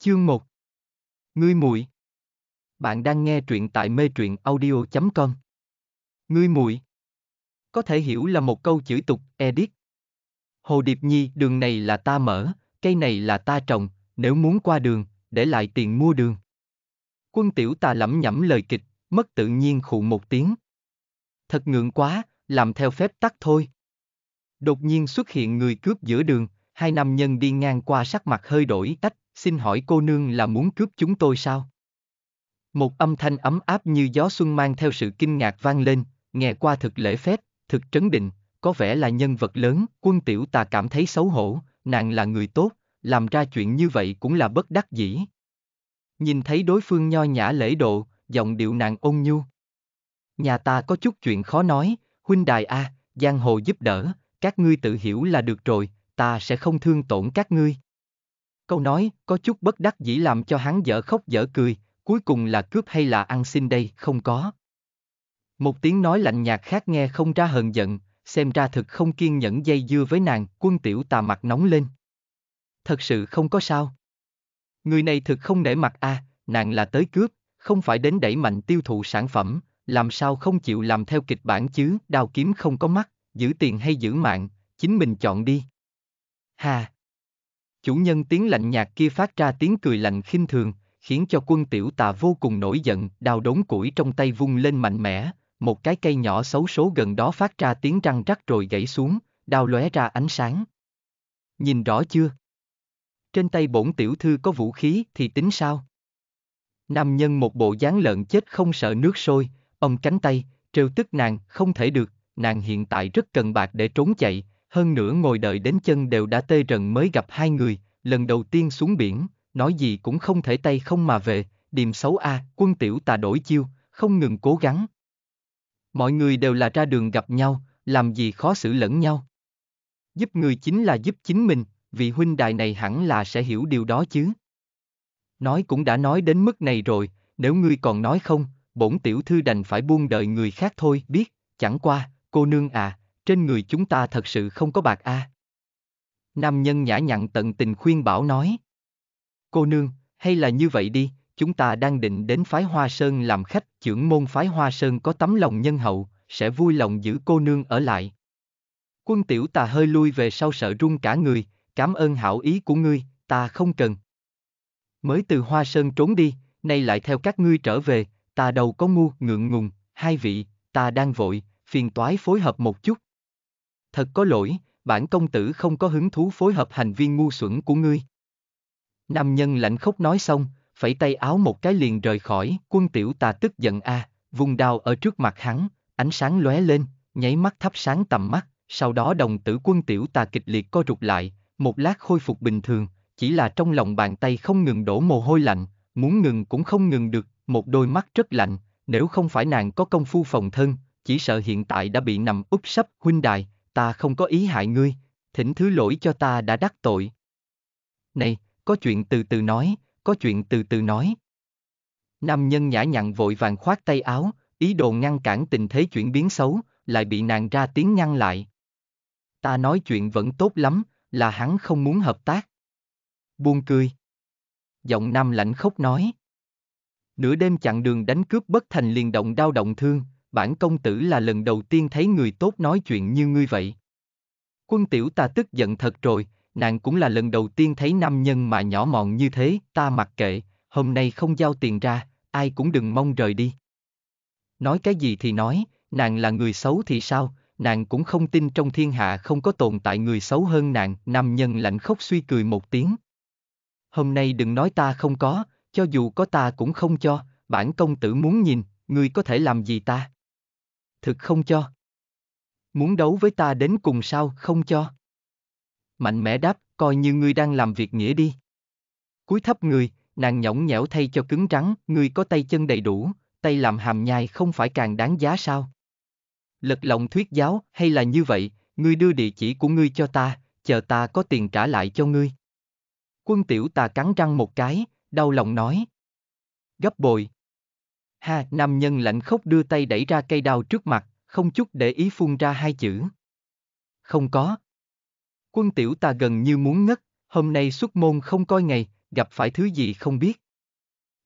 Chương 1 Ngươi muội Bạn đang nghe truyện tại mê truyện audio.com Ngươi muội Có thể hiểu là một câu chữ tục, edit. Hồ Điệp Nhi, đường này là ta mở, cây này là ta trồng, nếu muốn qua đường, để lại tiền mua đường. Quân tiểu ta lẩm nhẩm lời kịch, mất tự nhiên khụ một tiếng. Thật ngượng quá, làm theo phép tắc thôi. Đột nhiên xuất hiện người cướp giữa đường, hai nam nhân đi ngang qua sắc mặt hơi đổi tách, xin hỏi cô nương là muốn cướp chúng tôi sao? Một âm thanh ấm áp như gió xuân mang theo sự kinh ngạc vang lên, nghe qua thực lễ phép, thực trấn định, có vẻ là nhân vật lớn, quân tiểu tà cảm thấy xấu hổ, nàng là người tốt, làm ra chuyện như vậy cũng là bất đắc dĩ. Nhìn thấy đối phương nho nhã lễ độ, giọng điệu nàng ôn nhu. Nhà ta có chút chuyện khó nói, huynh đài a, à, giang hồ giúp đỡ, các ngươi tự hiểu là được rồi, ta sẽ không thương tổn các ngươi. Câu nói có chút bất đắc dĩ làm cho hắn dở khóc dở cười, cuối cùng là cướp hay là ăn xin đây, không có. Một tiếng nói lạnh nhạt khác nghe không ra hờn giận, xem ra thực không kiên nhẫn dây dưa với nàng, quân tiểu tà mặt nóng lên. Thật sự không có sao. Người này thực không để mặt a, à, nàng là tới cướp, không phải đến đẩy mạnh tiêu thụ sản phẩm, làm sao không chịu làm theo kịch bản chứ, đao kiếm không có mắt, giữ tiền hay giữ mạng, chính mình chọn đi. Hà! Chủ nhân tiếng lạnh nhạt kia phát ra tiếng cười lạnh khinh thường, khiến cho quân tiểu tà vô cùng nổi giận, đào đốn củi trong tay vung lên mạnh mẽ, một cái cây nhỏ xấu số gần đó phát ra tiếng răng rắc rồi gãy xuống, đào lóe ra ánh sáng. Nhìn rõ chưa? Trên tay bổn tiểu thư có vũ khí thì tính sao? Nam nhân một bộ dáng lợn chết không sợ nước sôi, ông cánh tay, trêu tức nàng, không thể được, nàng hiện tại rất cần bạc để trốn chạy, hơn nữa ngồi đợi đến chân đều đã tê rần mới gặp hai người, lần đầu tiên xuống biển, nói gì cũng không thể tay không mà về, Điềm xấu a, quân tiểu tà đổi chiêu, không ngừng cố gắng. Mọi người đều là ra đường gặp nhau, làm gì khó xử lẫn nhau. Giúp người chính là giúp chính mình, vị huynh đài này hẳn là sẽ hiểu điều đó chứ. Nói cũng đã nói đến mức này rồi, nếu ngươi còn nói không, bổn tiểu thư đành phải buông đợi người khác thôi, biết, chẳng qua, cô nương à, trên người chúng ta thật sự không có bạc a. À. Nam nhân nhã nhặn tận tình khuyên bảo nói. Cô nương, hay là như vậy đi, chúng ta đang định đến phái Hoa Sơn làm khách, trưởng môn phái Hoa Sơn có tấm lòng nhân hậu, sẽ vui lòng giữ cô nương ở lại. Quân tiểu tà hơi lui về sau sợ run cả người, cảm ơn hảo ý của ngươi, ta không cần. Mới từ Hoa Sơn trốn đi, nay lại theo các ngươi trở về, ta đầu có ngu ngượng ngùng, hai vị, ta đang vội, phiền toái phối hợp một chút thật có lỗi, bản công tử không có hứng thú phối hợp hành vi ngu xuẩn của ngươi. Nam nhân lạnh khóc nói xong, phẩy tay áo một cái liền rời khỏi, quân tiểu tà tức giận a, à, vùng đao ở trước mặt hắn, ánh sáng lóe lên, nháy mắt thắp sáng tầm mắt, sau đó đồng tử quân tiểu tà kịch liệt co rụt lại, một lát khôi phục bình thường, chỉ là trong lòng bàn tay không ngừng đổ mồ hôi lạnh, muốn ngừng cũng không ngừng được, một đôi mắt rất lạnh, nếu không phải nàng có công phu phòng thân, chỉ sợ hiện tại đã bị nằm úp sấp huynh đài, ta không có ý hại ngươi, thỉnh thứ lỗi cho ta đã đắc tội. Này, có chuyện từ từ nói, có chuyện từ từ nói. Nam nhân nhã nhặn vội vàng khoát tay áo, ý đồ ngăn cản tình thế chuyển biến xấu, lại bị nàng ra tiếng ngăn lại. Ta nói chuyện vẫn tốt lắm, là hắn không muốn hợp tác. Buông cười. Giọng nam lạnh khóc nói. Nửa đêm chặn đường đánh cướp bất thành liền động đau động thương, bản công tử là lần đầu tiên thấy người tốt nói chuyện như ngươi vậy. Quân tiểu ta tức giận thật rồi, nàng cũng là lần đầu tiên thấy nam nhân mà nhỏ mọn như thế, ta mặc kệ, hôm nay không giao tiền ra, ai cũng đừng mong rời đi. Nói cái gì thì nói, nàng là người xấu thì sao, nàng cũng không tin trong thiên hạ không có tồn tại người xấu hơn nàng, nam nhân lạnh khóc suy cười một tiếng. Hôm nay đừng nói ta không có, cho dù có ta cũng không cho, bản công tử muốn nhìn, ngươi có thể làm gì ta? thực không cho. Muốn đấu với ta đến cùng sao, không cho. Mạnh mẽ đáp, coi như ngươi đang làm việc nghĩa đi. Cúi thấp người, nàng nhõng nhẽo thay cho cứng rắn, ngươi có tay chân đầy đủ, tay làm hàm nhai không phải càng đáng giá sao? Lật lòng thuyết giáo, hay là như vậy, ngươi đưa địa chỉ của ngươi cho ta, chờ ta có tiền trả lại cho ngươi. Quân tiểu ta cắn răng một cái, đau lòng nói. Gấp bồi. Ha, nam nhân lạnh khóc đưa tay đẩy ra cây đao trước mặt, không chút để ý phun ra hai chữ. Không có. Quân tiểu ta gần như muốn ngất, hôm nay xuất môn không coi ngày, gặp phải thứ gì không biết.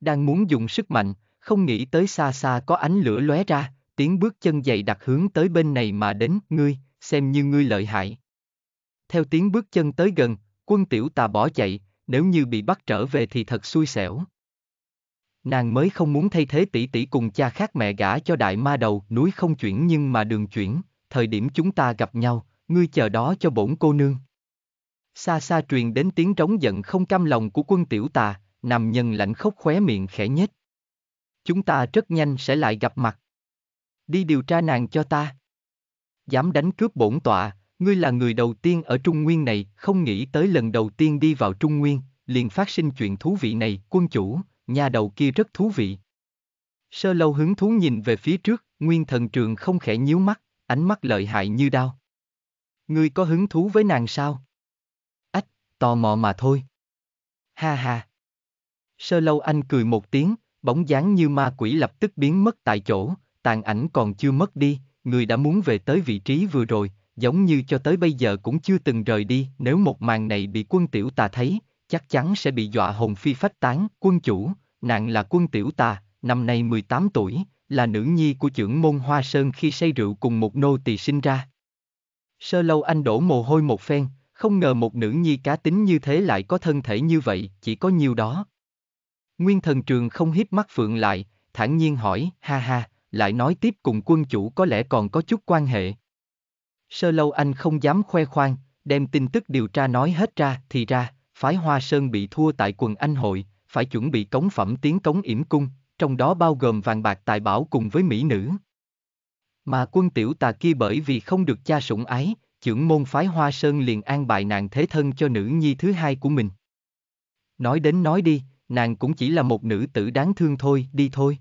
Đang muốn dùng sức mạnh, không nghĩ tới xa xa có ánh lửa lóe ra, tiếng bước chân dày đặt hướng tới bên này mà đến, ngươi, xem như ngươi lợi hại. Theo tiếng bước chân tới gần, quân tiểu ta bỏ chạy, nếu như bị bắt trở về thì thật xui xẻo. Nàng mới không muốn thay thế tỷ tỷ cùng cha khác mẹ gả cho đại ma đầu, núi không chuyển nhưng mà đường chuyển, thời điểm chúng ta gặp nhau, ngươi chờ đó cho bổn cô nương. Xa xa truyền đến tiếng trống giận không cam lòng của quân tiểu tà, nằm nhân lạnh khóc khóe miệng khẽ nhếch. Chúng ta rất nhanh sẽ lại gặp mặt. Đi điều tra nàng cho ta. Dám đánh cướp bổn tọa, ngươi là người đầu tiên ở Trung Nguyên này, không nghĩ tới lần đầu tiên đi vào Trung Nguyên, liền phát sinh chuyện thú vị này, quân chủ, nhà đầu kia rất thú vị. Sơ lâu hứng thú nhìn về phía trước, nguyên thần trường không khẽ nhíu mắt, ánh mắt lợi hại như đao. Ngươi có hứng thú với nàng sao? Ách, tò mò mà thôi. Ha ha. Sơ lâu anh cười một tiếng, bóng dáng như ma quỷ lập tức biến mất tại chỗ, tàn ảnh còn chưa mất đi, người đã muốn về tới vị trí vừa rồi, giống như cho tới bây giờ cũng chưa từng rời đi. Nếu một màn này bị quân tiểu tà thấy, chắc chắn sẽ bị dọa hồn phi phách tán. Quân chủ, nàng là quân tiểu tà, năm nay 18 tuổi, là nữ nhi của trưởng môn Hoa Sơn khi say rượu cùng một nô tỳ sinh ra. Sơ lâu anh đổ mồ hôi một phen, không ngờ một nữ nhi cá tính như thế lại có thân thể như vậy, chỉ có nhiêu đó. Nguyên thần trường không hít mắt phượng lại, thản nhiên hỏi, ha ha, lại nói tiếp cùng quân chủ có lẽ còn có chút quan hệ. Sơ lâu anh không dám khoe khoang, đem tin tức điều tra nói hết ra, thì ra, phái Hoa Sơn bị thua tại quần Anh hội, phải chuẩn bị cống phẩm tiến cống yểm cung, trong đó bao gồm vàng bạc tài bảo cùng với mỹ nữ. Mà quân tiểu tà kia bởi vì không được cha sủng ái, trưởng môn phái Hoa Sơn liền an bài nàng thế thân cho nữ nhi thứ hai của mình. Nói đến nói đi, nàng cũng chỉ là một nữ tử đáng thương thôi, đi thôi.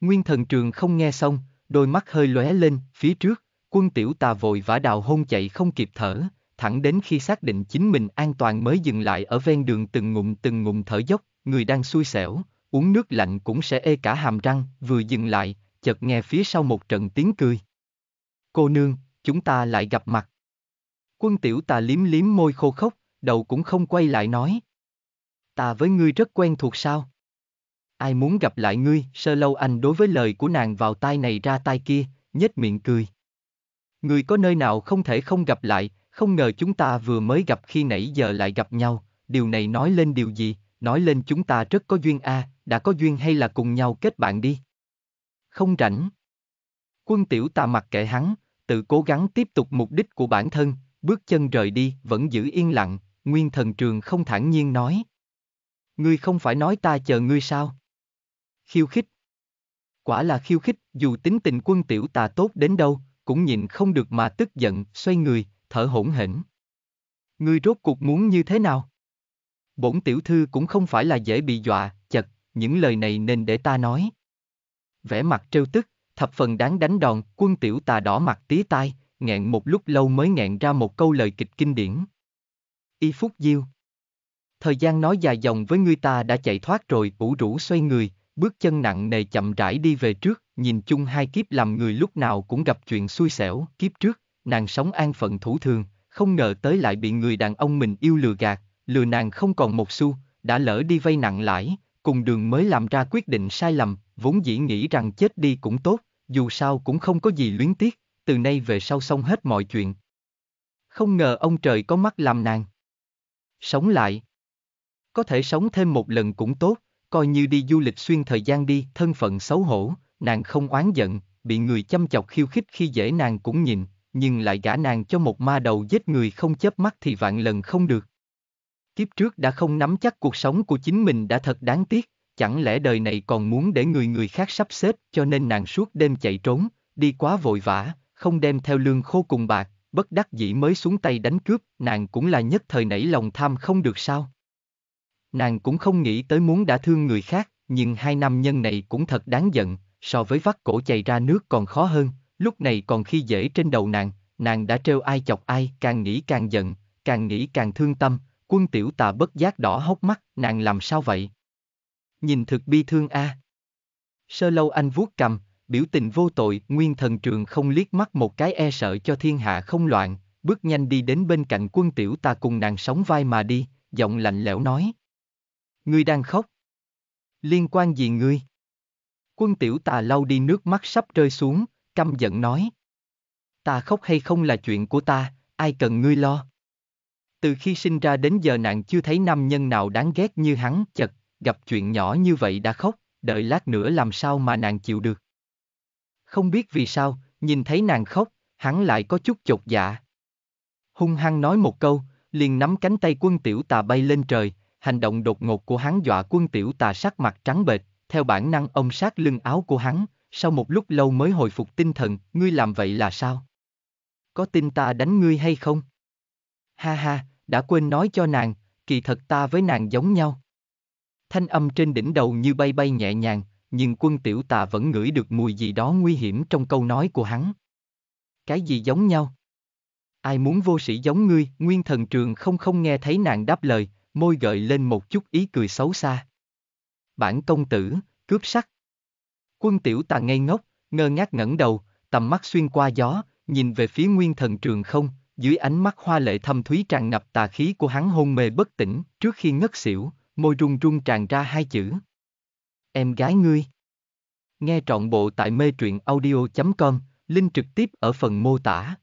Nguyên thần trường không nghe xong, đôi mắt hơi lóe lên, phía trước, quân tiểu tà vội vã đào hôn chạy không kịp thở, thẳng đến khi xác định chính mình an toàn mới dừng lại ở ven đường từng ngụm từng ngụm thở dốc, người đang xui xẻo, uống nước lạnh cũng sẽ ê cả hàm răng, vừa dừng lại, chợt nghe phía sau một trận tiếng cười. Cô nương, chúng ta lại gặp mặt. Quân tiểu ta liếm liếm môi khô khốc, đầu cũng không quay lại nói. Ta với ngươi rất quen thuộc sao? Ai muốn gặp lại ngươi, sơ lâu anh đối với lời của nàng vào tai này ra tai kia, nhếch miệng cười. Ngươi có nơi nào không thể không gặp lại, không ngờ chúng ta vừa mới gặp khi nãy giờ lại gặp nhau, điều này nói lên điều gì, nói lên chúng ta rất có duyên a, à, đã có duyên hay là cùng nhau kết bạn đi. Không rảnh. Quân tiểu ta mặc kệ hắn, tự cố gắng tiếp tục mục đích của bản thân, bước chân rời đi vẫn giữ yên lặng, nguyên thần trường không thản nhiên nói. Ngươi không phải nói ta chờ ngươi sao? Khiêu khích. Quả là khiêu khích, dù tính tình quân tiểu ta tốt đến đâu, cũng nhịn không được mà tức giận, xoay người, thở hổn hển. Ngươi rốt cuộc muốn như thế nào? Bổn tiểu thư cũng không phải là dễ bị dọa, chật, những lời này nên để ta nói. Vẻ mặt trêu tức, thập phần đáng đánh đòn, quân tiểu tà đỏ mặt tía tai, nghẹn một lúc lâu mới nghẹn ra một câu lời kịch kinh điển. Y Phúc Diêu Thời gian nói dài dòng với ngươi ta đã chạy thoát rồi, ủ rũ xoay người, bước chân nặng nề chậm rãi đi về trước, nhìn chung hai kiếp làm người lúc nào cũng gặp chuyện xui xẻo, kiếp trước, nàng sống an phận thủ thường, không ngờ tới lại bị người đàn ông mình yêu lừa gạt, lừa nàng không còn một xu, đã lỡ đi vay nặng lãi, cùng đường mới làm ra quyết định sai lầm, vốn dĩ nghĩ rằng chết đi cũng tốt, dù sao cũng không có gì luyến tiếc, từ nay về sau xong hết mọi chuyện. Không ngờ ông trời có mắt làm nàng. Sống lại. Có thể sống thêm một lần cũng tốt, coi như đi du lịch xuyên thời gian đi, thân phận xấu hổ, nàng không oán giận, bị người chăm chọc khiêu khích khi dễ nàng cũng nhìn, nhưng lại gả nàng cho một ma đầu giết người không chớp mắt thì vạn lần không được. Kiếp trước đã không nắm chắc cuộc sống của chính mình đã thật đáng tiếc, chẳng lẽ đời này còn muốn để người người khác sắp xếp cho nên nàng suốt đêm chạy trốn, đi quá vội vã, không đem theo lương khô cùng bạc, bất đắc dĩ mới xuống tay đánh cướp, nàng cũng là nhất thời nảy lòng tham không được sao. Nàng cũng không nghĩ tới muốn đã thương người khác, nhưng hai nam nhân này cũng thật đáng giận, so với vắt cổ chày ra nước còn khó hơn. Lúc này còn khi dễ trên đầu nàng, nàng đã trêu ai chọc ai, càng nghĩ càng giận, càng nghĩ càng thương tâm, quân tiểu tà bất giác đỏ hốc mắt, nàng làm sao vậy? Nhìn thực bi thương a. À. Sơ lâu anh vuốt cầm, biểu tình vô tội, nguyên thần trường không liếc mắt một cái e sợ cho thiên hạ không loạn, bước nhanh đi đến bên cạnh quân tiểu ta cùng nàng sóng vai mà đi, giọng lạnh lẽo nói. Ngươi đang khóc. Liên quan gì ngươi? Quân tiểu tà lau đi nước mắt sắp rơi xuống, căm giận nói. Ta khóc hay không là chuyện của ta, ai cần ngươi lo. Từ khi sinh ra đến giờ nạn chưa thấy nam nhân nào đáng ghét như hắn, chật, gặp chuyện nhỏ như vậy đã khóc, đợi lát nữa làm sao mà nàng chịu được. Không biết vì sao, nhìn thấy nàng khóc, hắn lại có chút chột dạ. Hung hăng nói một câu, liền nắm cánh tay quân tiểu tà bay lên trời, hành động đột ngột của hắn dọa quân tiểu tà sắc mặt trắng bệch, theo bản năng ông sát lưng áo của hắn, sau một lúc lâu mới hồi phục tinh thần, ngươi làm vậy là sao? Có tin ta đánh ngươi hay không? Ha ha, đã quên nói cho nàng, kỳ thật ta với nàng giống nhau. Thanh âm trên đỉnh đầu như bay bay nhẹ nhàng, nhưng quân tiểu tà vẫn ngửi được mùi gì đó nguy hiểm trong câu nói của hắn. Cái gì giống nhau? Ai muốn vô sĩ giống ngươi, nguyên thần trường không không nghe thấy nàng đáp lời, môi gợi lên một chút ý cười xấu xa. Bản công tử, cướp sắc. Quân tiểu tà ngây ngốc, ngơ ngác ngẩng đầu, tầm mắt xuyên qua gió, nhìn về phía nguyên thần trường không, dưới ánh mắt hoa lệ thâm thúy tràn ngập tà khí của hắn hôn mê bất tỉnh, trước khi ngất xỉu, môi run run tràn ra hai chữ. Em gái ngươi. Nghe trọn bộ tại mê truyện audio.com, link trực tiếp ở phần mô tả.